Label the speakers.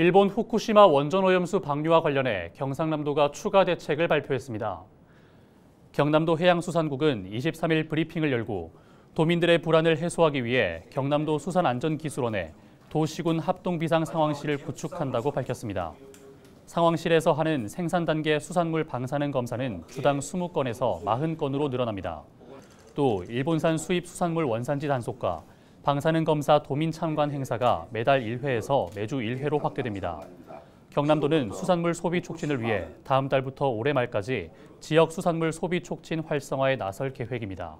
Speaker 1: 일본 후쿠시마 원전 오염수 방류와 관련해 경상남도가 추가 대책을 발표했습니다. 경남도 해양수산국은 23일 브리핑을 열고 도민들의 불안을 해소하기 위해 경남도 수산안전기술원에 도시군 합동비상 상황실을 구축한다고 밝혔습니다. 상황실에서 하는 생산 단계 수산물 방사능 검사는 주당 20건에서 40건으로 늘어납니다. 또 일본산 수입 수산물 원산지 단속과 방사능 검사 도민 참관 행사가 매달 1회에서 매주 1회로 확대됩니다. 경남도는 수산물 소비 촉진을 위해 다음 달부터 올해 말까지 지역 수산물 소비 촉진 활성화에 나설 계획입니다.